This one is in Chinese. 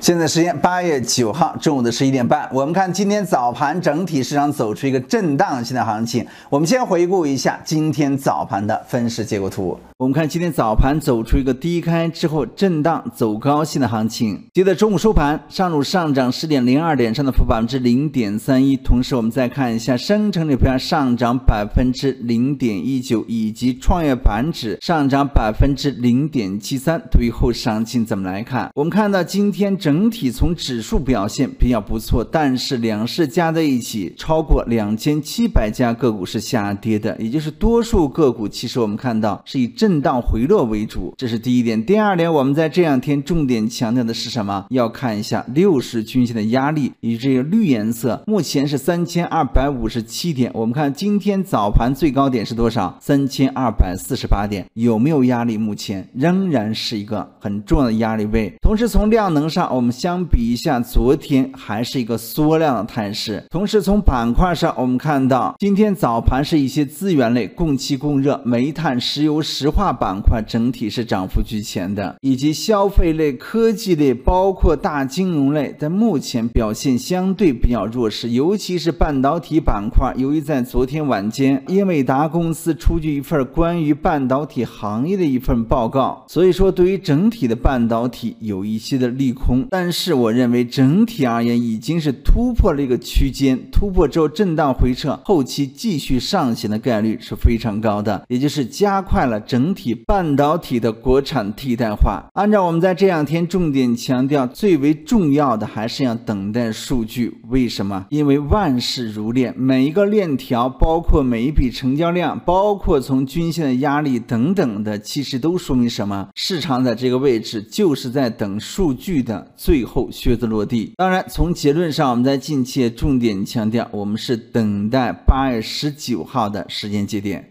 现在时间八月九号中午的十一点半，我们看今天早盘整体市场走出一个震荡性的行情。我们先回顾一下今天早盘的分时结构图。我们看今天早盘走出一个低开之后震荡走高性的行情。接着中午收盘，上证上涨十点零二点，上幅百分之零点三一。同时，我们再看一下深成指上涨百分之零点一九，以及创业板指上涨百分之零点七三。对于后市行情怎么来看？我们看到今天整。整体从指数表现比较不错，但是两市加在一起超过两千七百家个股是下跌的，也就是多数个股，其实我们看到是以震荡回落为主，这是第一点。第二点，我们在这两天重点强调的是什么？要看一下六十均线的压力，以及这个绿颜色目前是三千二百五十七点。我们看今天早盘最高点是多少？三千二百四十八点，有没有压力？目前仍然是一个很重要的压力位。同时从量能上。我们相比一下，昨天还是一个缩量的态势。同时，从板块上，我们看到今天早盘是一些资源类、供气供热、煤炭、石油石化板块整体是涨幅居前的，以及消费类、科技类，包括大金融类，在目前表现相对比较弱势，尤其是半导体板块，由于在昨天晚间，英伟达公司出具一份关于半导体行业的一份报告，所以说对于整体的半导体有一些的利空。但是我认为整体而言已经是突破了一个区间，突破之后震荡回撤，后期继续上行的概率是非常高的，也就是加快了整体半导体的国产替代化。按照我们在这两天重点强调，最为重要的还是要等待数据。为什么？因为万事如链，每一个链条，包括每一笔成交量，包括从均线的压力等等的，其实都说明什么？市场在这个位置就是在等数据的。最后靴子落地。当然，从结论上，我们在近期也重点强调，我们是等待八月十九号的时间节点。